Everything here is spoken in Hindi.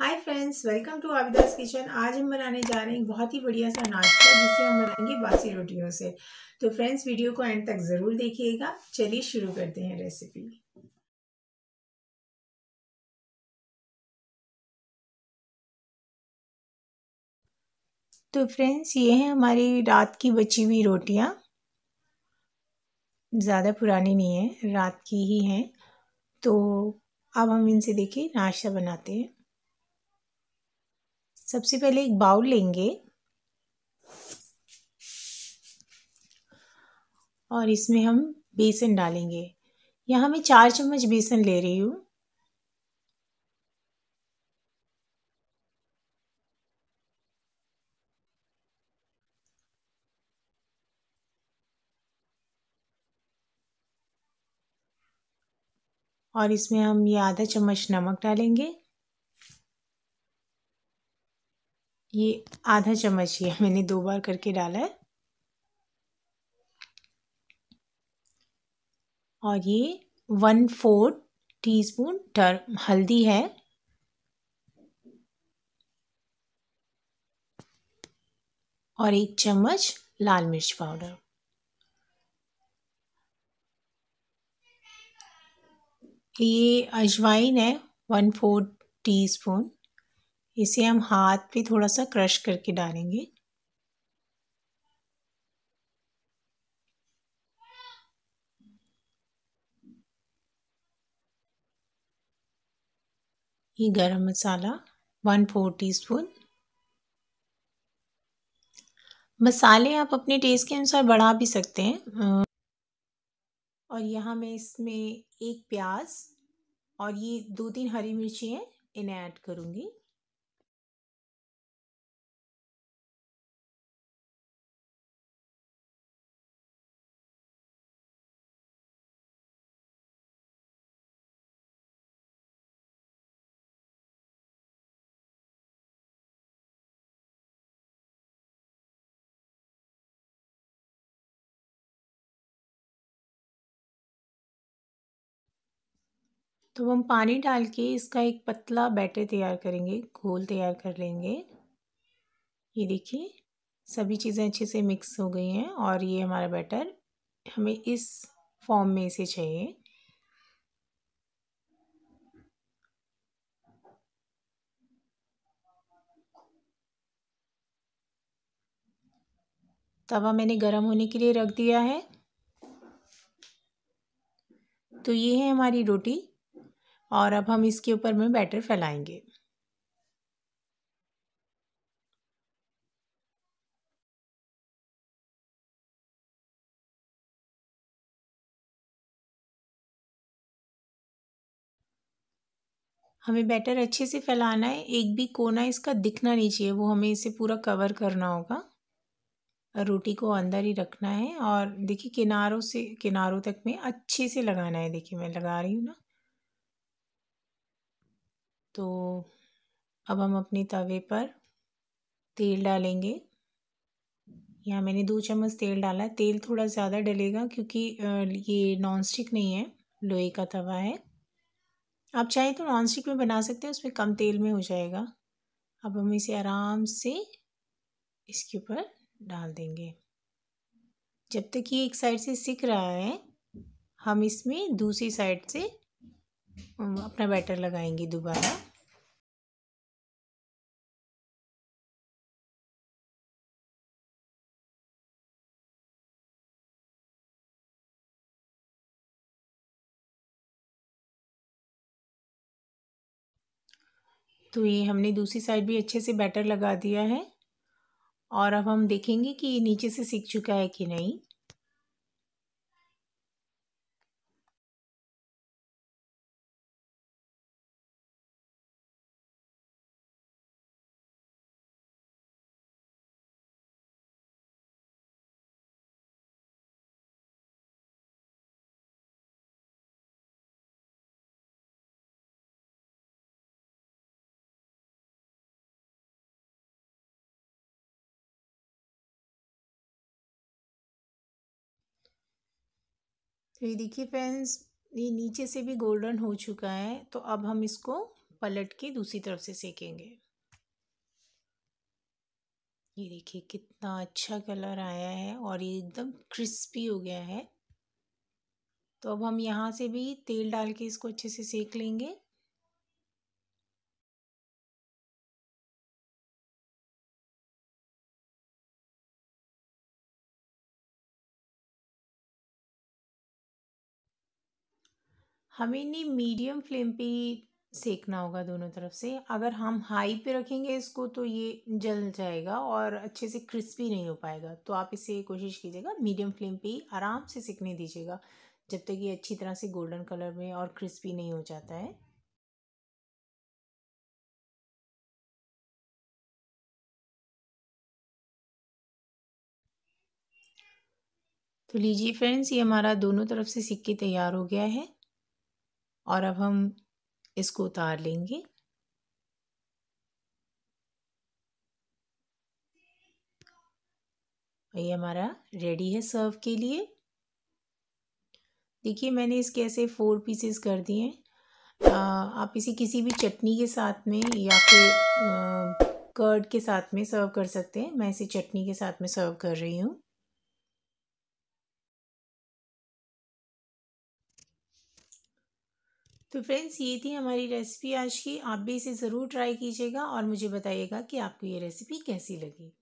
हाय फ्रेंड्स वेलकम टू आविदास किचन आज हम बनाने जा रहे हैं बहुत ही बढ़िया सा नाश्ता जिसे हम बनाएंगे बासी रोटियों से तो फ्रेंड्स वीडियो को एंड तक ज़रूर देखिएगा चलिए शुरू करते हैं रेसिपी तो फ्रेंड्स ये हैं हमारी रात की बची हुई रोटियां ज़्यादा पुरानी नहीं है रात की ही हैं तो अब हम इनसे देखिए नाश्ता बनाते हैं सबसे पहले एक बाउल लेंगे और इसमें हम बेसन डालेंगे यहाँ मैं चार चम्मच बेसन ले रही हूँ और इसमें हम ये आधा चम्मच नमक डालेंगे ये आधा चम्मच ही है मैंने दो बार करके डाला है और ये वन फोर्थ टी स्पून हल्दी है और एक चम्मच लाल मिर्च पाउडर ये अजवाइन है वन फोर्थ टी स्पून इसे हम हाथ पे थोड़ा सा क्रश करके डालेंगे ये garam masala one four teaspoon मसाले आप अपने टेस्ट के अनुसार बढ़ा भी सकते हैं और यहाँ मैं इसमें एक प्याज और ये दो तीन हरी मिर्ची हैं इन्हें ऐड करूँगी तो हम पानी डाल के इसका एक पतला बैटर तैयार करेंगे घोल तैयार कर लेंगे ये देखिए सभी चीज़ें अच्छे से मिक्स हो गई हैं और ये हमारा बैटर हमें इस फॉर्म में इसे चाहिए तवा मैंने गरम होने के लिए रख दिया है तो ये है हमारी रोटी और अब हम इसके ऊपर में बैटर फैलाएंगे हमें बैटर अच्छे से फैलाना है एक भी कोना इसका दिखना नहीं चाहिए वो हमें इसे पूरा कवर करना होगा रोटी को अंदर ही रखना है और देखिए किनारों से किनारों तक में अच्छे से लगाना है देखिए मैं लगा रही हूँ ना तो अब हम अपने तवे पर तेल डालेंगे यहाँ मैंने दो चम्मच तेल डाला तेल थोड़ा ज़्यादा डलेगा क्योंकि ये नॉन स्टिक नहीं है लोहे का तवा है आप चाहे तो नॉन स्टिक में बना सकते हैं उसमें कम तेल में हो जाएगा अब हम इसे आराम से इसके ऊपर डाल देंगे जब तक ये एक साइड से सिक रहा है हम इसमें दूसरी साइड से अपना बैटर लगाएंगे दोबारा तो ये हमने दूसरी साइड भी अच्छे से बैटर लगा दिया है और अब हम देखेंगे कि ये नीचे से सीख चुका है कि नहीं तो ये देखिए फ्रेंड्स ये नीचे से भी गोल्डन हो चुका है तो अब हम इसको पलट के दूसरी तरफ से सेकेंगे ये देखिए कितना अच्छा कलर आया है और ये एकदम क्रिस्पी हो गया है तो अब हम यहाँ से भी तेल डाल के इसको अच्छे से सेक लेंगे हमें नहीं मीडियम फ्लेम पे सेकना होगा दोनों तरफ से अगर हम हाई पे रखेंगे इसको तो ये जल जाएगा और अच्छे से क्रिस्पी नहीं हो पाएगा तो आप इसे कोशिश कीजिएगा मीडियम फ्लेम पे ही आराम से सेकने दीजिएगा जब तक ये अच्छी तरह से गोल्डन कलर में और क्रिस्पी नहीं हो जाता है तो लीजिए फ्रेंड्स ये हमारा दोनों तरफ से सिक्के तैयार हो गया है और अब हम इसको उतार लेंगे ये हमारा रेडी है सर्व के लिए देखिए मैंने इसके ऐसे फोर पीसेस कर दिए आप इसे किसी भी चटनी के साथ में या फिर कर्ड के साथ में सर्व कर सकते हैं मैं इसे चटनी के साथ में सर्व कर रही हूँ तो फ्रेंड्स ये थी हमारी रेसिपी आज की आप भी इसे ज़रूर ट्राई कीजिएगा और मुझे बताइएगा कि आपको ये रेसिपी कैसी लगी